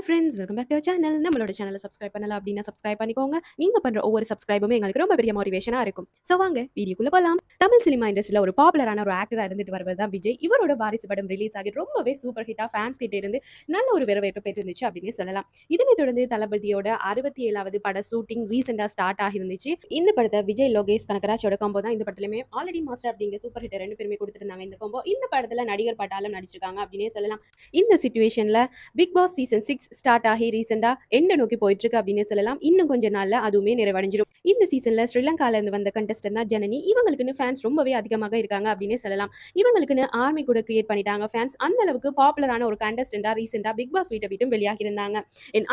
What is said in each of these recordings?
hi friends welcome back to channel நம்மளோட சேனலை subscribe பண்ணலாம் அப்படின்னா சப்ஸ்கிரைப் பண்ணிக்கோங்க நீங்கள் பண்ணுற ஒவ்வொரு சப்ஸ்கிரைபுமே எங்களுக்கு ரொம்ப பெரிய மோட்டிவேஷனாக இருக்கும் ஸோ வாங்க வீடியோக்குள்ளே போகலாம் தமிழ் சினிமா இண்டஸ்ட்ரியில் ஒரு பாப்புலரான ஒரு ஆக்டராக இருந்துட்டு வருவது தான் விஜய் இவரோட வாரிசு படம் ரிலீஸ் ஆகி ரொம்பவே சூப்பர் ஹிட்டாக ஃபேன்ஸ் கிட்டே இருந்து நல்ல ஒரு வரவேற்பு பெற்றிருந்துச்சு அப்படின்னு சொல்லலாம் இதனை தொடர்ந்து தளபதியோட அறுபத்தி ஏழாவது பட ஷூட்டிங் ரீசெண்டாக ஸ்டார்ட் ஆகிருந்துச்சு இந்த படத்தை விஜய் லோகேஷ் கனகராஜோட காம்போ தான் இந்த படத்துலையுமே ஆல்ரெடி மாஸ்டர் அப்படிங்கிற சூப்பர் ஹிட்டர் ரெண்டு பேருமே கொடுத்துருந்தாங்க இந்த கம்போ இந்த படத்தில் நடிகர் பட்டாலும் நடிச்சிருக்காங்க அப்படின்னே சொல்லலாம் இந்த சுச்சுவேஷனில் Bigg Boss season six start ஆகி ரீசெண்டா எண்ட நோக்கி போயிட்டு இருக்கு அப்படின்னு சொல்லலாம் இன்னும் கொஞ்ச நாள்ல அதுவுமே நிறைவடைஞ்சிடும் இந்த சீசன்ல ஸ்ரீலங்கால இருந்து வந்த கண்டஸ்டன் தான் ஜனனி இவங்களுக்குன்னு ஃபேன்ஸ் ரொம்பவே அதிகமாக இருக்காங்க அப்படின்னு சொல்லலாம் இவங்களுக்குன்னு ஆர்மி கூட கிரியேட் பண்ணிட்டாங்க ஃபேன்ஸ் அந்த அளவுக்கு பாப்புலரான ஒரு கண்டஸ்டண்டாக ரீசெண்டா பிக் பாஸ் வீட்டை வீட்டும் வெளியாகி இருந்தாங்க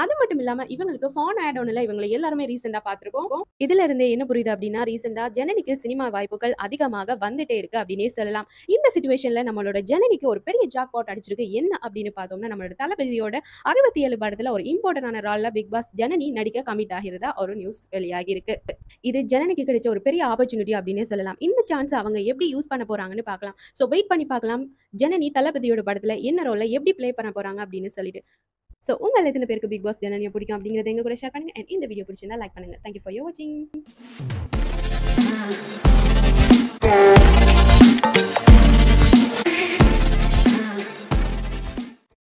அது மட்டும் இல்லாம இவங்களுக்கு ஃபோன் ஆட் ஒன்றில் இவங்களை எல்லாருமே ரீசெண்டா பார்த்துருக்கோம் இதுல இருந்து என்ன புரியுது அப்படின்னா ரீசெண்டா ஜனனிக்கு சினிமா வாய்ப்புகள் அதிகமாக வந்துட்டே இருக்கு அப்படின்னே சொல்லலாம் இந்த சுச்சுவேஷன்ல நம்மளோட ஜனனிக்கு ஒரு பெரிய ஜாக் பாட் அடிச்சிருக்கு என்ன அப்படின்னு பார்த்தோம்னா நம்மளோட தளபதியோட அறுபத்தி இருபத்தி ஏழு படத்துல ஒரு இம்பார்ட்டன்டான ரால்ல பிக் பாஸ் ஜனனி நடிக்க கமிட் ஆகிறதா ஒரு நியூஸ் வெளியாகி இருக்கு இது ஜனனிக்கு கிடைச்ச ஒரு பெரிய ஆப்பர்ச்சுனிட்டி அப்படின்னு சொல்லலாம் இந்த சான்ஸ் அவங்க எப்படி யூஸ் பண்ண போறாங்கன்னு பார்க்கலாம் ஸோ வெயிட் பண்ணி பார்க்கலாம் ஜனனி தளபதியோட படத்துல என்ன ரோல எப்படி பிளே பண்ண போறாங்க அப்படின்னு சொல்லிட்டு ஸோ உங்கள் எத்தனை பேருக்கு பிக் பாஸ் ஜனனியை பிடிக்கும் அப்படிங்கிறத எங்க கூட ஷேர் பண்ணுங்க அண்ட் இந்த வீடியோ பிடிச்சிருந்தா லைக் பண்ணுங்க தேங்க்யூ ஃபார் யோர் வாட்சிங்